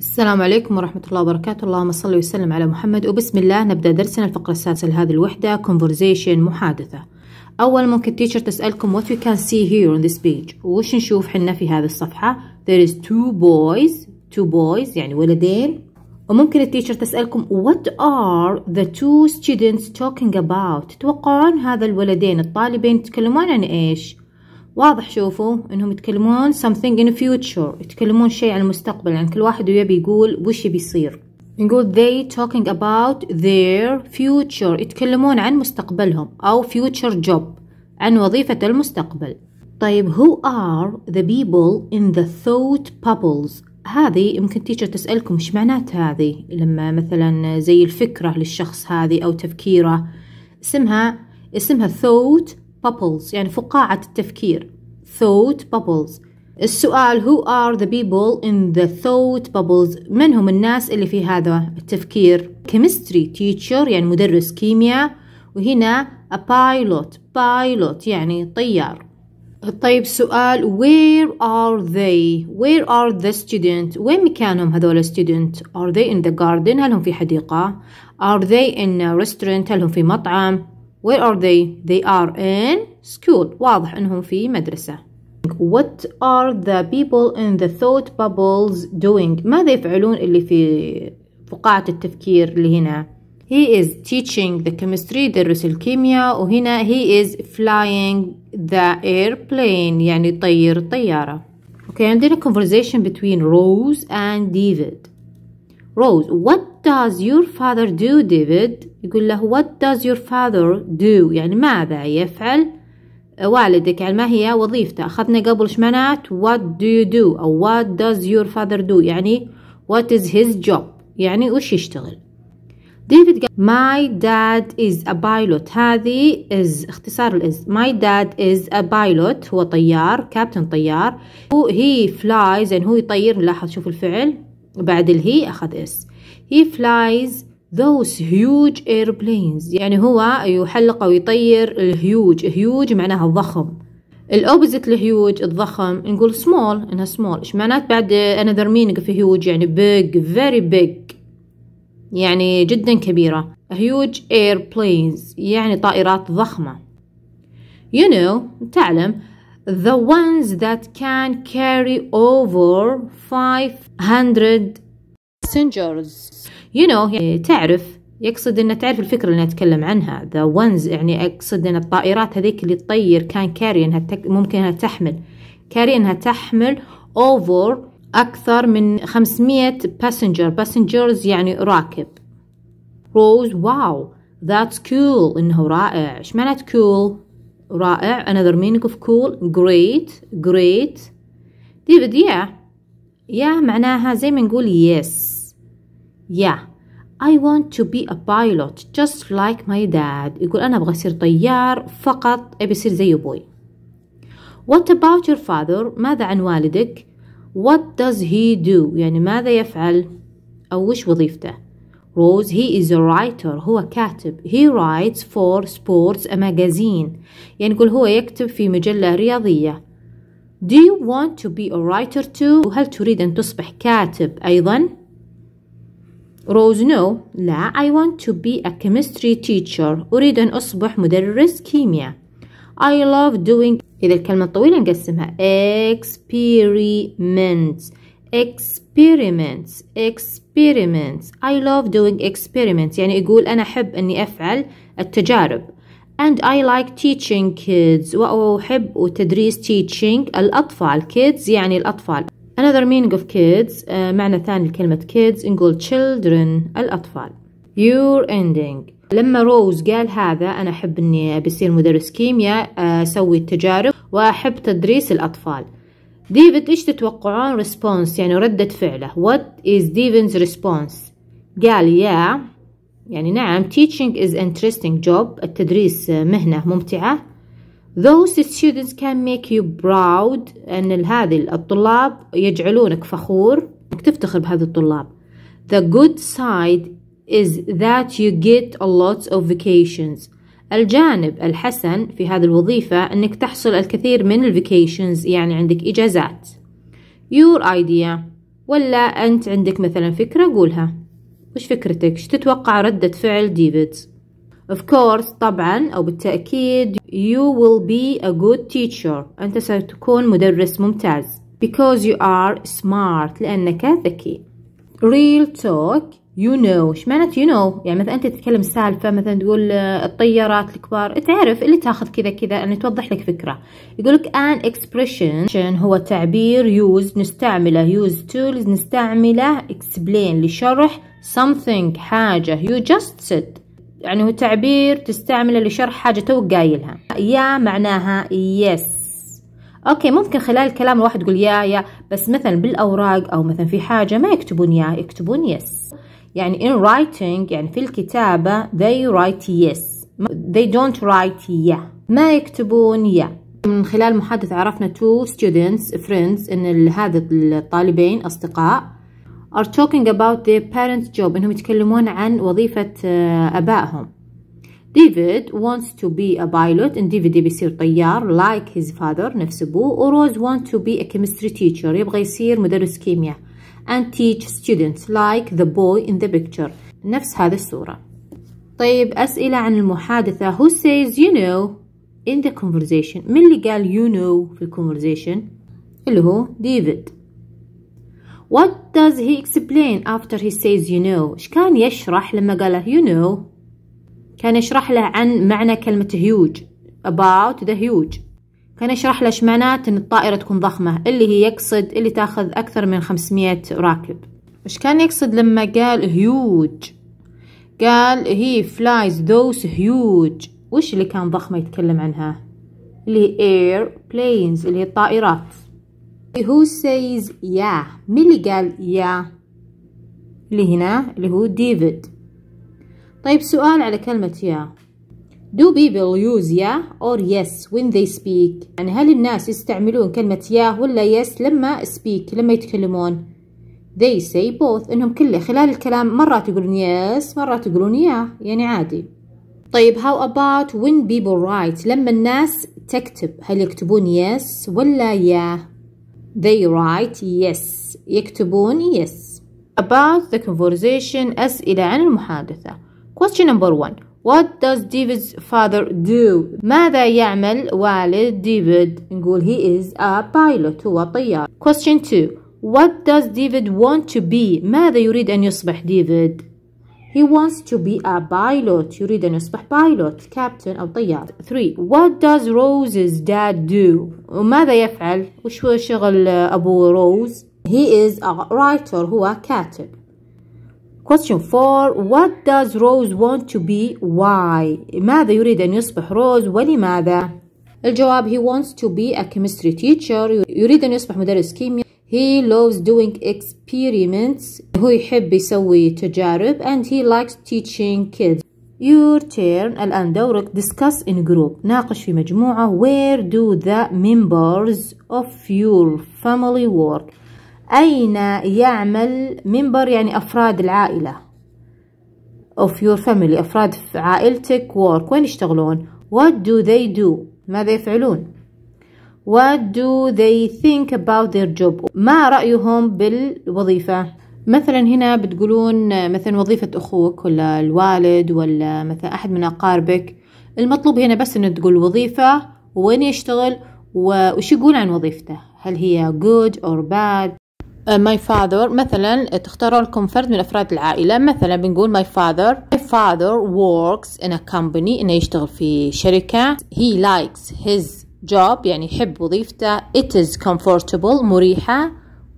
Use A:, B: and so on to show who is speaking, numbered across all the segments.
A: السلام عليكم ورحمة الله وبركاته اللهم صل وسلم على محمد وبسم الله نبدأ درسنا الفقرة السادسة لهذه الوحدة conversation محادثة أول ممكن تيشر تسألكم what we can see here on this page وش نشوف حنا في هذه الصفحة there is two boys two boys يعني ولدين وممكن التيشر تسألكم what are the two students talking about تتوقعون هذا الولدين الطالبين يتكلمون عن إيش واضح شوفوا انهم يتكلمون something in future يتكلمون شيء عن المستقبل يعني كل واحد يبي يقول وش بيصير نقول they talking about their future يتكلمون عن مستقبلهم أو future job عن وظيفة المستقبل طيب who are the people in the thought bubbles هذه يمكن تيجر تسألكم إيش معناتها هذه لما مثلا زي الفكرة للشخص هذه أو تفكيره اسمها اسمها thought bubbles يعني فقاعة التفكير thought bubbles السؤال who are the people in the thought bubbles من هم الناس اللي في هذا التفكير chemistry teacher يعني مدرس كيمياء وهنا a pilot pilot يعني طيار طيب سؤال where are they where are the student وين مكانهم هذول student are they in the garden هل هم في حديقة are they in a restaurant هل هم في مطعم Where are they? They are in school. واضح انهم في مدرسة. What are the people in the thought bubbles doing? ماذا يفعلون اللي في فقاعة التفكير اللي هنا؟ He is teaching the chemistry درس الكيمياء وهنا he is flying the airplane يعني طير طيارة. Okay, a conversation between Rose and David. Rose, what does your father do, David? يقول له what does your father do يعني ماذا يفعل أه، والدك يعني ما هي وظيفته أخذنا قبل إيش معنات what do you do أو what does your father do يعني what is his job يعني وش يشتغل ديفيد قال my dad is a pilot هذه is اختصار الاز my dad is a pilot هو طيار كابتن طيار هو he flies يعني هو يطير نلاحظ شوف الفعل بعد الهي أخذ اس he flies those huge airplanes يعني هو يحلق أو يطير الهيوج هيوج معناها الضخم الأوبزيت الهيوج الضخم نقول small إنها small إيش معنات بعد another meaning في هيوج يعني big very big يعني جدا كبيرة huge airplanes يعني طائرات ضخمة you know تعلم the ones that can carry over 500 passengers you know يعني تعرف يقصد انه تعرف الفكره اللي اتكلم عنها ذا ونز يعني اقصد ان الطائرات هذيك اللي تطير كان كاري انها تك... ممكن انها تحمل كاري انها تحمل اوفر اكثر من 500 باسنجر باسنجرز يعني راكب روز واو ذاتس كول انه رائع ايش معنى كول رائع another meaning of cool great great ديفيد يا يا معناها زي ما نقول يس yes. Yeah I want to be a pilot just like my dad يقول أنا أبغى أصير طيار فقط أبي أصير زي أبوي What about your father ماذا عن والدك What does he do يعني ماذا يفعل أو وش وظيفته Rose he is a writer هو كاتب he writes for sports a magazine يعني يقول هو يكتب في مجلة رياضية Do you want to be a writer too وهل تريد أن تصبح كاتب أيضا روز نو لا I want to be a chemistry teacher أريد أن أصبح مدرس كيمياء I love doing إذا الكلمة الطويلة نقسمها experiments experiments experiments I love doing experiments يعني يقول أنا أحب أني أفعل التجارب and I like teaching kids وأحب تدريس teaching الأطفال kids يعني الأطفال Another meaning of kids uh, معنى ثاني لكلمة kids نقول children الأطفال Your ending لما روز قال هذا أنا أحب أني بصير مدرس كيمياء آه، أسوي التجارب وأحب تدريس الأطفال ديفيد إيش تتوقعون response يعني ردة فعله What is ديفيد's response قال yeah يعني نعم teaching is interesting job التدريس مهنة ممتعة those students can make you proud أن هذه الطلاب يجعلونك فخور أنك تفتخر بهذه الطلاب the good side is that you get a lot of vacations الجانب الحسن في هذه الوظيفة أنك تحصل الكثير من الفيكيشنز يعني عندك إجازات your idea ولا أنت عندك مثلا فكرة قولها وش فكرتك؟ ايش تتوقع ردة فعل ديفيدز؟ Of course طبعا أو بالتأكيد You will be a good teacher أنت ستكون مدرس ممتاز Because you are smart لأنك ذكي Real talk You know ايش معنى you know يعني مثلا انت تتكلم سالفة مثلا تقول آه، الطيارات الكبار تعرف اللي تاخذ كذا كذا أنا توضح لك فكرة يقولك an expression هو تعبير used نستعمله used tools نستعمله explain لشرح something حاجة you just said يعني هو تعبير تستعمله لشرح حاجة توك قايلها يا معناها يس اوكي ممكن خلال الكلام الواحد يقول يا يا بس مثلا بالاوراق او مثلا في حاجه ما يكتبون يا يكتبون يس يعني in writing يعني في الكتابه they write yes they don't write يا yeah. ما يكتبون يا yeah. من خلال محادثة عرفنا two students friends ان هذا الطالبين اصدقاء are talking about their parents job انهم يتكلمون عن وظيفة ابائهم David wants to be a pilot and David بيصير طيار like his father نفس ابوه وروز want to be a chemistry teacher يبغى يصير مدرس كيمياء and teach students like the boy in the picture نفس هذه الصورة طيب أسئلة عن المحادثة who says you know in the conversation من اللي قال you know في conversation? اللي هو David. What does he explain after he says you know إيش كان يشرح لما قال له you know كان يشرح له عن معنى كلمة huge about the huge كان يشرح له معنات ان الطائرة تكون ضخمة اللي هي يقصد اللي تاخذ اكثر من 500 راكب ايش كان يقصد لما قال huge قال he flies those huge وش اللي كان ضخمة يتكلم عنها اللي هي airplanes اللي هي الطائرات هو سيز يا مين اللي قال يا اللي هنا اللي هو ديفيد طيب سؤال على كلمة يا Do people use yeah or yes when they speak يعني هل الناس يستعملون كلمة يا ولا yes لما speak لما يتكلمون They say both انهم كله خلال الكلام مرات يقولون yes مرات يقولون يا يعني عادي طيب how about when people write لما الناس تكتب هل يكتبون yes ولا yeah They write yes. يكتبون yes. About the conversation أسئلة عن المحادثة. Question number one. What does David's father do? ماذا يعمل والد ديفيد؟ نقول he is a pilot هو طيار. Question 2 What does David want to be? ماذا يريد أن يصبح ديفيد؟ he wants to be a pilot. يريد أن يصبح pilot, captain أو طيار. 3. What does Rose's dad do? وماذا يفعل؟ وش هو شغل أبو روز؟ He is a writer. هو كاتب. Question 4. What does Rose want to be? Why? ماذا يريد أن يصبح روز ولماذا؟ الجواب he wants to be a chemistry teacher. يريد أن يصبح مدرس كيمياء. He loves doing experiments. هو يحب يسوي تجارب and he likes teaching kids. Your turn الآن دورك discuss in group ناقش في مجموعة where do the members of your family work أين يعمل member يعني أفراد العائلة of your family أفراد في عائلتك work وين يشتغلون what do they do ماذا يفعلون What do they think about their job ما رأيهم بالوظيفة مثلا هنا بتقولون مثلا وظيفة أخوك ولا الوالد ولا مثلا أحد من أقاربك المطلوب هنا بس أن تقول وظيفة وين يشتغل وش يقول عن وظيفته هل هي good or bad uh, my father مثلا تختاروا لكم فرد من أفراد العائلة مثلا بنقول my father my father works in a company إنه يشتغل في شركة he likes his job يعني يحب وظيفته it is comfortable مريحة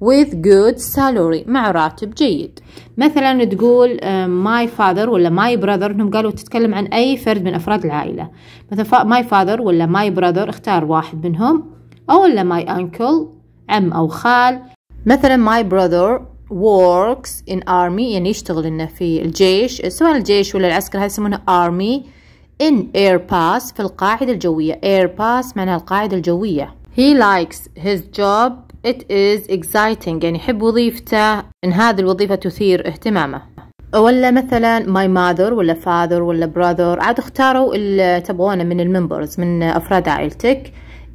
A: with good salary مع راتب جيد مثلا تقول uh, my father ولا my brother انهم قالوا تتكلم عن اي فرد من افراد العائلة مثلا my father ولا my brother اختار واحد منهم او ولا my uncle عم او خال مثلا my brother works in army يعني يشتغل انه في الجيش سواء الجيش ولا العسكر هاي يسمونه army in air pass في القاعدة الجوية air pass معناها القاعدة الجوية he likes his job it is exciting يعني يحب وظيفته إن هذه الوظيفة تثير اهتمامه ولا مثلا my mother ولا father ولا brother عاد اختاروا اللي تبغونه من الممبرز من أفراد عائلتك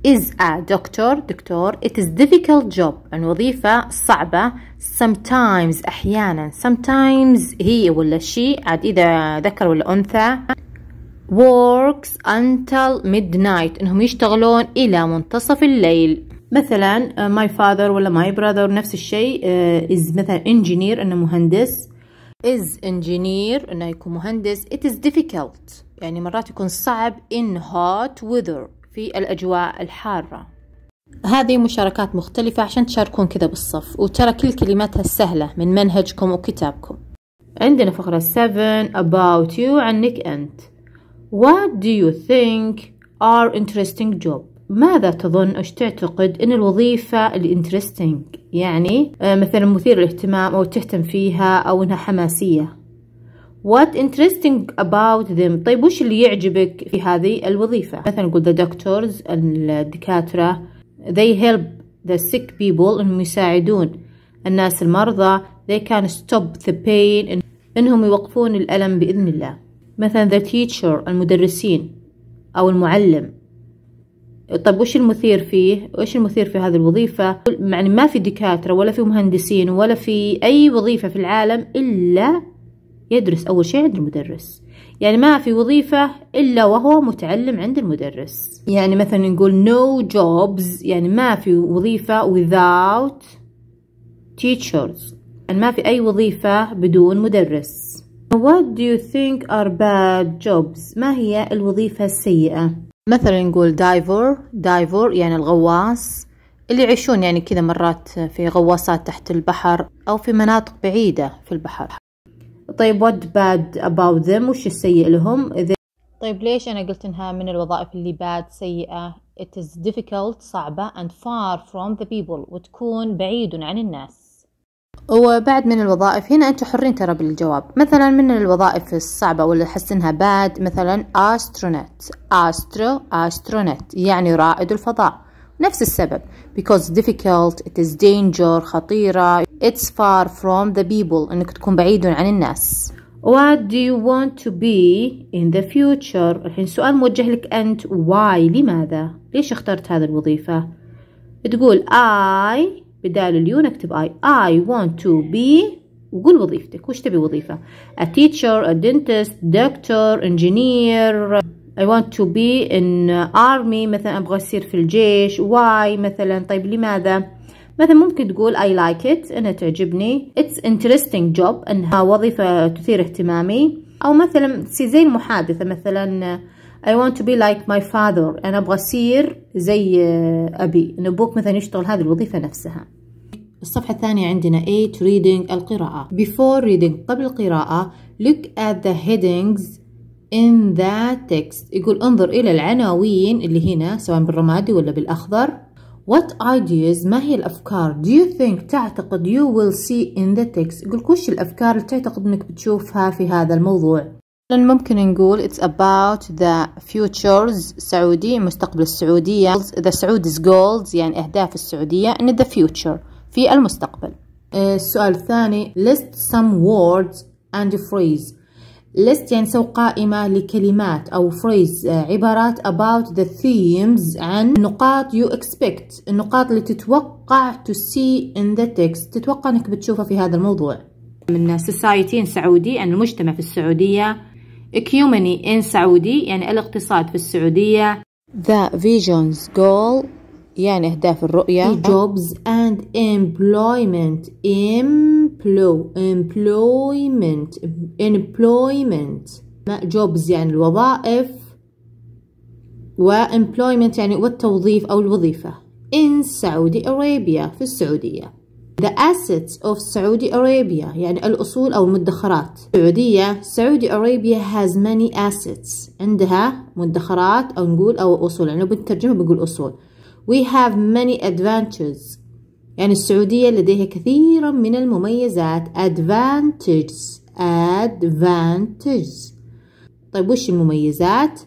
A: is a doctor دكتور it is difficult job عن يعني وظيفة صعبة sometimes أحيانا sometimes هي ولا she عاد إذا ذكر ولا أنثى works until midnight انهم يشتغلون الى منتصف الليل مثلا uh, my father ولا my brother نفس الشيء uh, is مثلا engineer انه مهندس is engineer انه يكون مهندس it is difficult يعني مرات يكون صعب in hot weather في الاجواء الحاره هذه مشاركات مختلفة عشان تشاركون كذا بالصف وترى كل كلماتها السهلة من منهجكم وكتابكم عندنا فقرة 7 about you عنك أنت What do you think are interesting job ماذا تظن أو تعتقد أن الوظيفة الانترستنج يعني آه، مثلا مثير للاهتمام أو تهتم فيها أو أنها حماسية What interesting about them طيب وش اللي يعجبك في هذه الوظيفة مثلا نقول the doctors الدكاترة they help the sick people انهم يساعدون الناس المرضى they can stop the pain إن... انهم يوقفون الألم بإذن الله مثلا the teacher المدرسين أو المعلم طب وش المثير فيه وش المثير في هذه الوظيفة يعني ما في دكاترة ولا في مهندسين ولا في أي وظيفة في العالم إلا يدرس أول شيء عند المدرس يعني ما في وظيفة إلا وهو متعلم عند المدرس يعني مثلا نقول no jobs يعني ما في وظيفة without teachers يعني ما في أي وظيفة بدون مدرس What do you think are bad jobs? ما هي الوظيفة السيئة؟ مثلا نقول دايفور دايفور يعني الغواص اللي يعيشون يعني كذا مرات في غواصات تحت البحر أو في مناطق بعيدة في البحر طيب what bad about them وش السيء لهم They... طيب ليش أنا قلت إنها من الوظائف اللي bad سيئة it is difficult صعبة and far from the people وتكون بعيد عن الناس وبعد من الوظائف هنا انتم حرين ترى بالجواب مثلا من الوظائف الصعبة واللي احس انها باد مثلا استرونت استرو استرونت يعني رائد الفضاء نفس السبب because difficult it is danger خطيرة it's far from the people انك تكون بعيد عن الناس What do you want to be in the future الحين سؤال موجه لك أنت why لماذا ليش اخترت هذه الوظيفة تقول I بدال اليو نكتب اي اي want تو بي وقول وظيفتك وش تبي وظيفة a teacher a dentist doctor engineer I want to be in army مثلا أبغى أصير في الجيش why مثلا طيب لماذا مثلا ممكن تقول I like it انها تعجبني it's interesting job أنها وظيفة تثير اهتمامي أو مثلا زي المحادثة مثلا I want to be like my father أنا أبغى أصير زي أبي أن أبوك مثلا يشتغل هذه الوظيفة نفسها الصفحة الثانية عندنا 8 reading القراءة before reading قبل القراءة look at the headings in the text يقول انظر إلى العناوين اللي هنا سواء بالرمادي ولا بالأخضر What ideas ما هي الأفكار do you think تعتقد you will see in the text يقول وش الأفكار اللي تعتقد أنك بتشوفها في هذا الموضوع لأن ممكن نقول it's about the futures سعودي مستقبل السعودية the Saudi's goals يعني أهداف السعودية in the future في المستقبل آه، السؤال الثاني list some words and phrase list يعني سو قائمة لكلمات أو phrase آه، عبارات about the themes عن نقاط you expect النقاط اللي تتوقع to see in the text تتوقع أنك بتشوفها في هذا الموضوع من society سعودي يعني أن المجتمع في السعودية economy in سعودي يعني الاقتصاد في السعودية the visions goal يعني أهداف الرؤية jobs and employment employment employment jobs يعني الوظائف و employment يعني والتوظيف أو الوظيفة in Saudi Arabia في السعودية the assets of Saudi Arabia يعني الأصول أو المدخرات السعودية Saudi Arabia has many assets عندها مدخرات أو نقول أو أصول يعني بنترجمها بنقول أصول We have many advantages يعني السعودية لديها كثيرا من المميزات advantages advantages طيب وش المميزات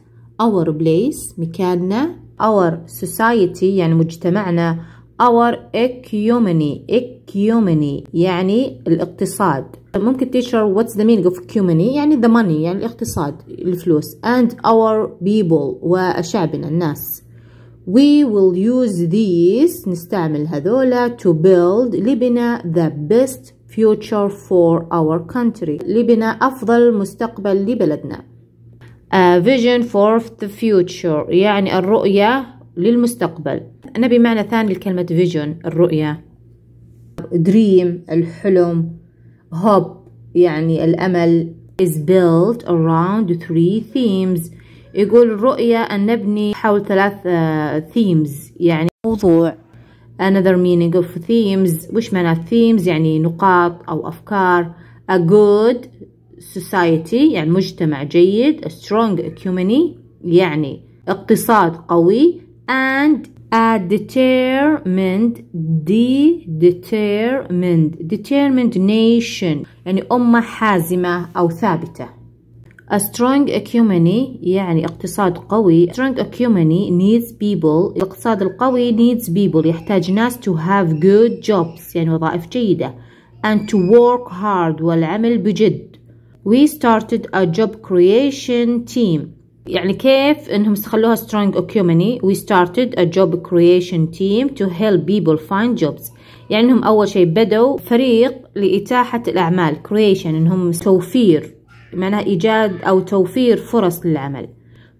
A: our place مكاننا our society يعني مجتمعنا our economy economy يعني الاقتصاد ممكن تشر what's the meaning of economy يعني the money يعني الاقتصاد الفلوس and our people وشعبنا الناس we will use these نستعمل هذولا to build لبناء the best future for our country لبناء أفضل مستقبل لبلدنا A vision for the future يعني الرؤية للمستقبل أنا بمعنى ثاني لكلمة vision الرؤية dream الحلم hope يعني الأمل is built around three themes يقول الرؤية أن نبني حول ثلاث ثيمز آه، يعني موضوع another meaning of themes وش معنى themes يعني نقاط أو أفكار a good society يعني مجتمع جيد a strong economy يعني اقتصاد قوي and a determined de determined determined nation يعني أمة حازمة أو ثابتة A strong economy يعني اقتصاد قوي. A strong economy needs people. الاقتصاد القوي needs people يحتاج ناس to have good jobs يعني وظائف جيدة and to work hard والعمل بجد. We started a job creation team. يعني كيف انهم استخلوها strong economy. We started a job creation team to help people find jobs. يعني انهم اول شيء بدوا فريق لإتاحة الاعمال creation انهم توفير معناها إيجاد أو توفير فرص للعمل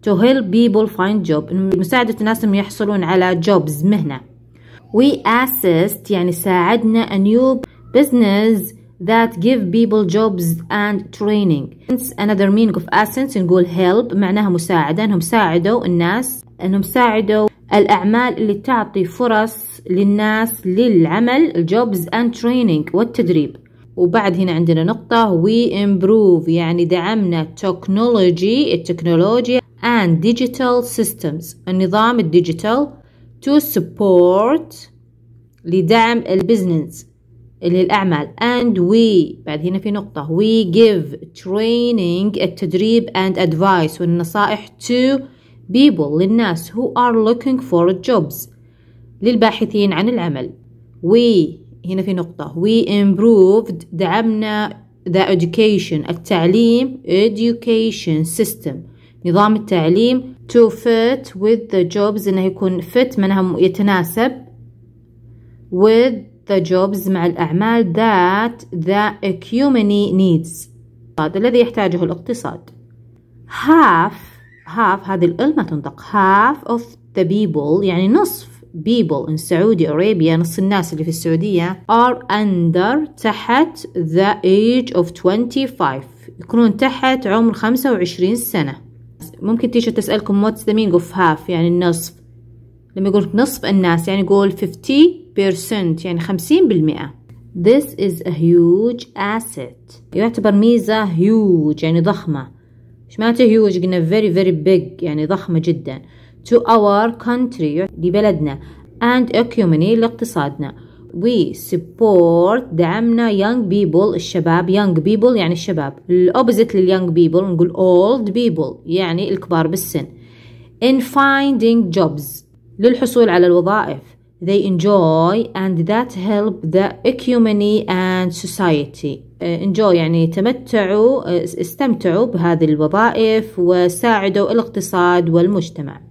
A: to help people find job مساعدة الناس أنهم يحصلون على jobs مهنة we assist يعني ساعدنا a new business that give people jobs and training another meaning of assist نقول help معناها مساعدة أنهم ساعدوا الناس أنهم ساعدوا الأعمال اللي تعطي فرص للناس للعمل jobs and training والتدريب وبعد هنا عندنا نقطة we improve يعني دعمنا technology التكنولوجيا and digital systems النظام الديجيتال to support لدعم البزنس للأعمال and we بعد هنا في نقطة we give training التدريب and advice والنصائح to people للناس who are looking for jobs للباحثين عن العمل we هنا في نقطة we improved دعمنا the education التعليم education system نظام التعليم to fit with the jobs انه يكون fit معناها يتناسب with the jobs مع الأعمال that the economy needs الذي يحتاجه الاقتصاد half half هذه ما تنطق half of the people يعني نصف people in Saudi Arabia نص الناس اللي في السعودية are under تحت the age of 25 يكونون تحت عمر 25 سنة ممكن تيجي تسألكم what's the meaning of half يعني النصف لما يقول نصف الناس يعني يقول 50% يعني 50% This is a huge asset يعتبر ميزة huge يعني ضخمة ايش معناته huge قلنا very very big يعني ضخمة جدا to our country لبلدنا and economy لاقتصادنا we support دعمنا young people الشباب young people يعني الشباب الأوبزيت لل young people نقول old people يعني الكبار بالسن in finding jobs للحصول على الوظائف they enjoy and that help the economy and society uh, enjoy يعني تمتعوا uh, استمتعوا بهذه الوظائف وساعدوا الاقتصاد والمجتمع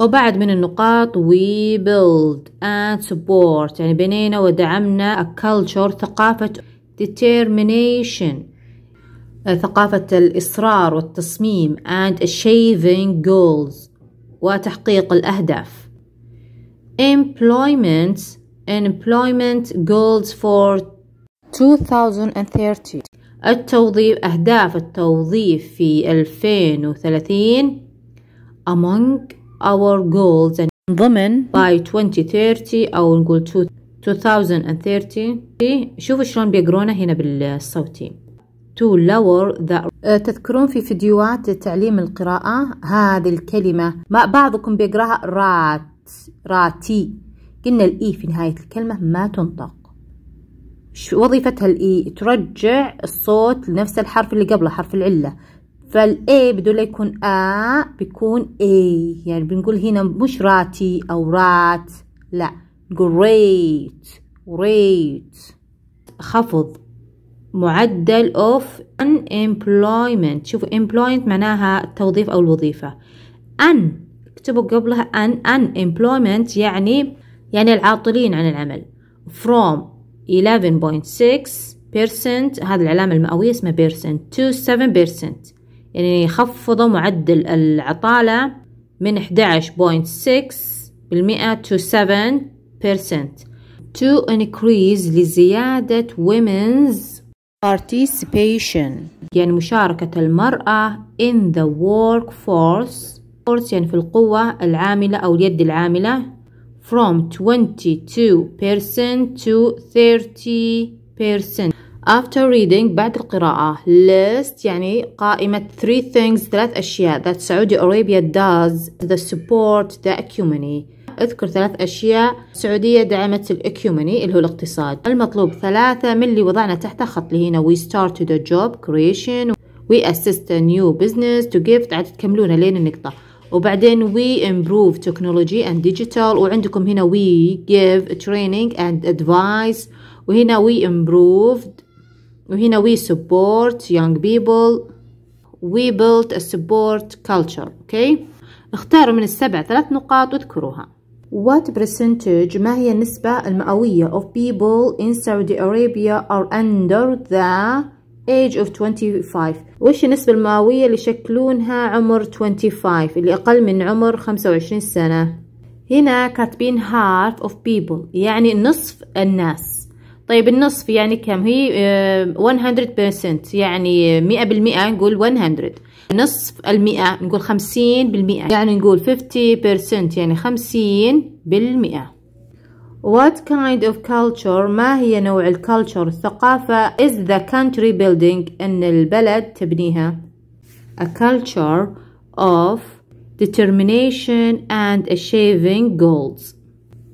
A: وبعد من النقاط we build and support يعني بنينا ودعمنا a culture ثقافة determination ثقافة الإصرار والتصميم and achieving goals وتحقيق الأهداف employment employment goals for 2030 التوظيف أهداف التوظيف في 2030 among our goals and ضمن by 2030 أو نقول 2030 شوفوا شلون بيقرونه هنا بالصوتي to lower the أه، تذكرون في فيديوهات تعليم القراءة هذه الكلمة ما بعضكم بيقراها رات راتي قلنا الإي e في نهاية الكلمة ما تنطق وظيفتها الإي e ترجع الصوت لنفس الحرف اللي قبله حرف العلة فالاي لا يكون ا بيكون اي يعني بنقول هنا مش راتي او رات لا نقول ريت خفض معدل اوف ان employment شوفوا employment معناها التوظيف او الوظيفه ان اكتبوا قبلها ان ان يعني يعني العاطلين عن العمل from 11.6% هذه العلامة المئوية اسمها percent to 7% يعني يخفضوا معدل العطالة من 11.6% to 7% to increase لزيادة women's participation يعني مشاركة المرأة in the workforce يعني في القوة العاملة أو اليد العاملة from 22% to 30% After reading بعد القراءة list يعني قائمة three things ثلاث أشياء that Saudi Arabia does to support the economy اذكر ثلاث أشياء السعودية دعمت الإكيومني اللي هو الاقتصاد المطلوب ثلاثة من اللي وضعنا تحت خط اللي هنا we start the job creation we assist a new business to give عاد تكملونها لين النقطة وبعدين we improve technology and digital وعندكم هنا we give training and advice وهنا we improved وهنا we support young people we built a support culture okay اختاروا من السبع ثلاث نقاط واذكروها What percentage ما هي النسبة المئوية of people in Saudi Arabia are under the age of 25 وش النسبة المئوية اللي يشكلونها عمر 25 اللي أقل من عمر 25 سنة هنا كاتبين half of people يعني نصف الناس طيب النصف يعني كم هي 100% آه، يعني مئة بالمئة نقول 100 نصف المئة نقول خمسين بالمئة يعني نقول 50% يعني خمسين بالمئة What kind of culture ما هي نوع الكالتشر الثقافة is the country building أن البلد تبنيها a culture of determination and achieving goals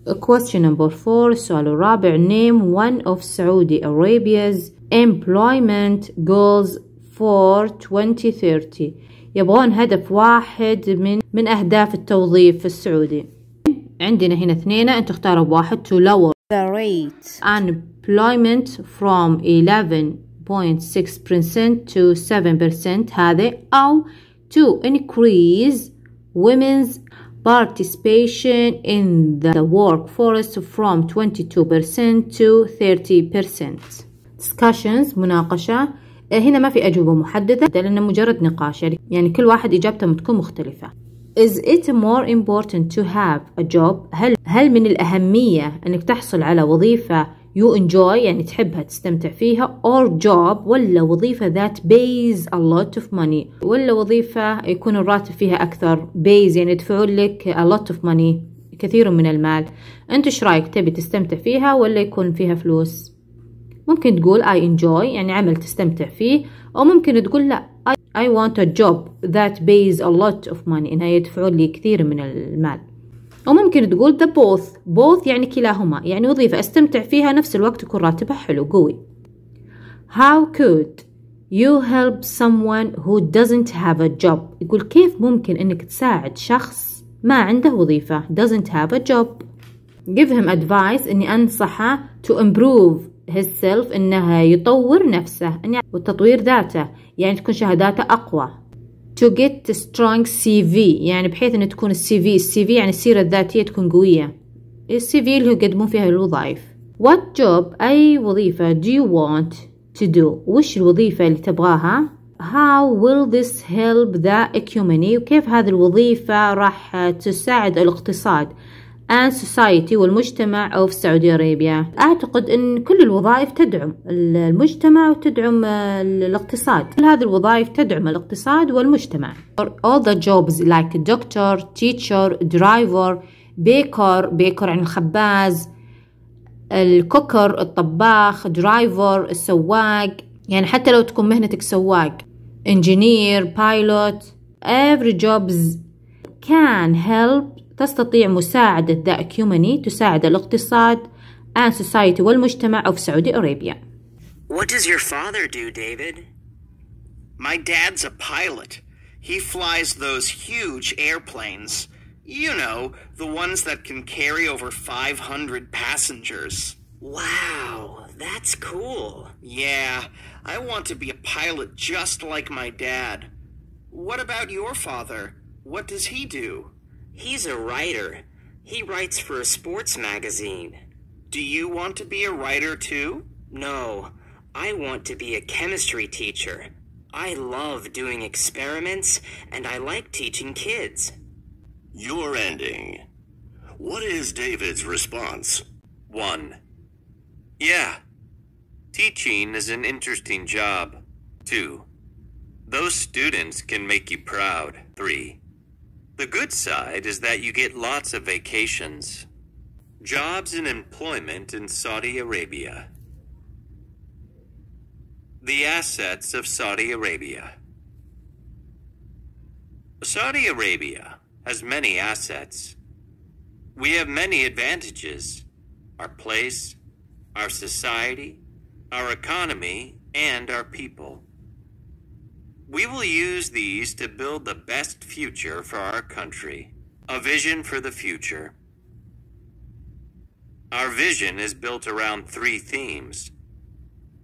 A: Question number four سؤال الرابع Name one of Saudi Arabia's employment goals for 2030 يبغون هدف واحد من من أهداف التوظيف في السعودي عندنا هنا اثنين انت اختار واحد to lower the rate unemployment from 11.6% to 7% هذه أو to increase women's participation in the workforce from 22% to 30% discussions مناقشة eh, هنا ما في أجوبة محددة لأنه مجرد نقاش يعني-, يعني كل واحد إجابته بتكون مختلفة Is it more important to have a job؟ هل هل من الأهمية أنك تحصل على وظيفة you enjoy يعني تحبها تستمتع فيها or job ولا وظيفة that pays a lot of money ولا وظيفة يكون الراتب فيها أكثر pays يعني يدفعون لك a lot of money كثير من المال أنت إيش رأيك تبي تستمتع فيها ولا يكون فيها فلوس ممكن تقول I enjoy يعني عمل تستمتع فيه أو ممكن تقول لا I want a job that pays a lot of money إنها يدفعون لي كثير من المال أو ممكن تقول the both both يعني كلاهما يعني وظيفة استمتع فيها نفس الوقت يكون راتبها حلو قوي how could you help someone who doesn't have a job يقول كيف ممكن أنك تساعد شخص ما عنده وظيفة doesn't have a job give him advice إني أنصحه to improve himself إنه يطور نفسه والتطوير ذاته يعني تكون شهاداته أقوى to get a strong CV يعني بحيث ان تكون السي في السي في يعني السيرة الذاتية تكون قوية السي في اللي هو يقدمون فيها الوظائف what job اي وظيفة do you want to do وش الوظيفة اللي تبغاها how will this help the economy وكيف هذه الوظيفة راح تساعد الاقتصاد and society والمجتمع of Saudi Arabia أعتقد أن كل الوظائف تدعم المجتمع وتدعم الاقتصاد كل هذه الوظائف تدعم الاقتصاد والمجتمع all the jobs like doctor, teacher, driver, baker baker عن يعني الخباز الكوكر الطباخ درايفر السواق يعني حتى لو تكون مهنتك سواق engineer pilot every jobs can help تستطيع مساعدة ذا كيومني تساعد الاقتصاد and society والمجتمع of Saudi Arabia. What does your father
B: do, David? My dad's a pilot. He flies those huge airplanes. You know, the ones that can carry over 500 passengers. Wow, that's cool. Yeah, I want to be a pilot just like my dad. What about your father? What does he do? He's a writer. He writes for a sports magazine. Do you want to be a writer too? No, I want to be a chemistry teacher. I love doing experiments and I like teaching kids. Your ending. What is David's response? 1. Yeah. Teaching is an interesting job. 2. Those students can make you proud. 3. The good side is that you get lots of vacations, jobs and employment in Saudi Arabia. The assets of Saudi Arabia. Saudi Arabia has many assets. We have many advantages our place, our society, our economy, and our people. We will use these to build the best future for our country. A vision for the future. Our vision is built around three themes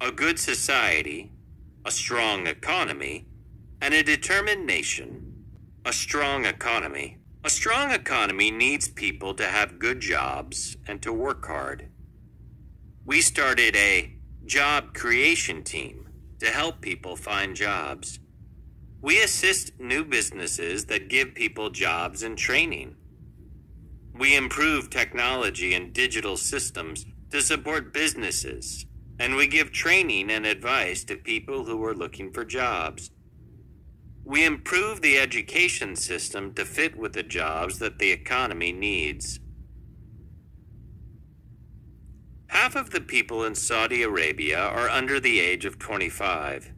B: a good society, a strong economy, and a determined nation. A strong economy. A strong economy needs people to have good jobs and to work hard. We started a job creation team to help people find jobs. We assist new businesses that give people jobs and training. We improve technology and digital systems to support businesses, and we give training and advice to people who are looking for jobs. We improve the education system to fit with the jobs that the economy needs. Half of the people in Saudi Arabia are under the age of 25.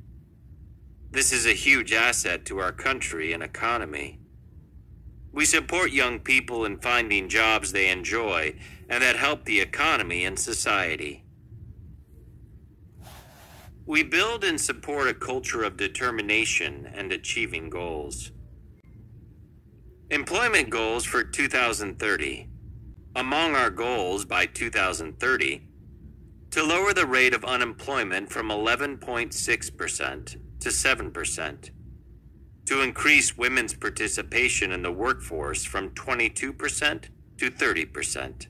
B: This is a huge asset to our country and economy. We support young people in finding jobs they enjoy and that help the economy and society. We build and support a culture of determination and achieving goals. Employment goals for 2030. Among our goals by 2030, to lower the rate of unemployment from 11.6% to 7%, to increase women's participation in the workforce from 22% to 30%.